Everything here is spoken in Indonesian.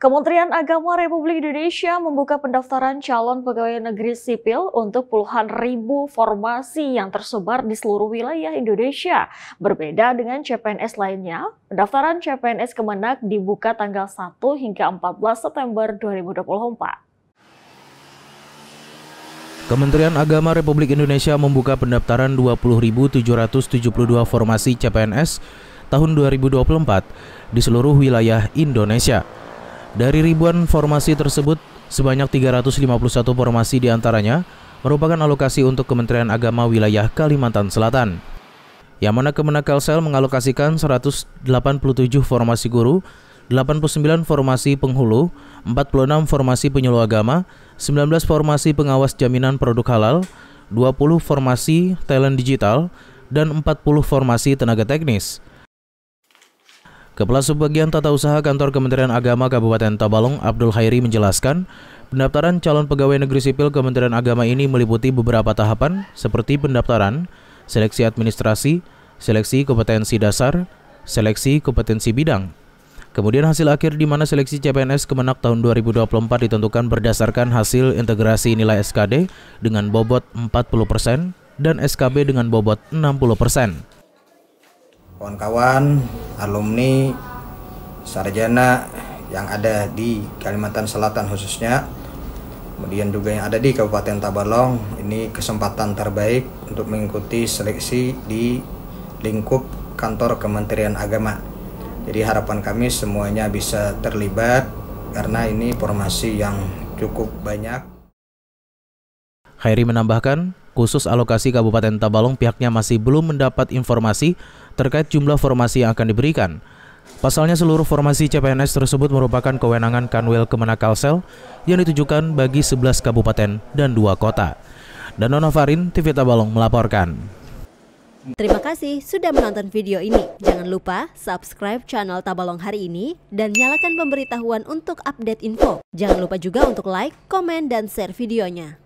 Kementerian Agama Republik Indonesia membuka pendaftaran calon pegawai negeri sipil untuk puluhan ribu formasi yang tersebar di seluruh wilayah Indonesia. Berbeda dengan CPNS lainnya, pendaftaran CPNS Kemenak dibuka tanggal 1 hingga 14 September 2024. Kementerian Agama Republik Indonesia membuka pendaftaran 20.772 formasi CPNS tahun 2024 di seluruh wilayah Indonesia. Dari ribuan formasi tersebut, sebanyak 351 formasi diantaranya merupakan alokasi untuk Kementerian Agama Wilayah Kalimantan Selatan. Yang mana kemenang Kelsel mengalokasikan 187 formasi guru, 89 formasi penghulu, 46 formasi penyuluh agama, 19 formasi pengawas jaminan produk halal, 20 formasi talent digital, dan 40 formasi tenaga teknis. Kepala Subbagian Tata Usaha Kantor Kementerian Agama Kabupaten Tabalong, Abdul Hairi menjelaskan, pendaftaran calon pegawai negeri sipil Kementerian Agama ini meliputi beberapa tahapan seperti pendaftaran, seleksi administrasi, seleksi kompetensi dasar, seleksi kompetensi bidang. Kemudian hasil akhir di mana seleksi CPNS Kemenak tahun 2024 ditentukan berdasarkan hasil integrasi nilai SKD dengan bobot 40% dan SKB dengan bobot 60% kawan-kawan alumni sarjana yang ada di Kalimantan Selatan khususnya kemudian juga yang ada di Kabupaten Tabalong ini kesempatan terbaik untuk mengikuti seleksi di lingkup kantor Kementerian Agama jadi harapan kami semuanya bisa terlibat karena ini formasi yang cukup banyak Khairi menambahkan, khusus alokasi Kabupaten Tabalong pihaknya masih belum mendapat informasi terkait jumlah formasi yang akan diberikan. Pasalnya seluruh formasi CPNS tersebut merupakan kewenangan Kanwil Kemenak Kalsel yang ditujukan bagi 11 kabupaten dan dua kota. Dan Nona Farin, TV Tabalong melaporkan. Terima kasih sudah menonton video ini. Jangan lupa subscribe channel Tabalong hari ini dan nyalakan pemberitahuan untuk update info. Jangan lupa juga untuk like, komen, dan share videonya.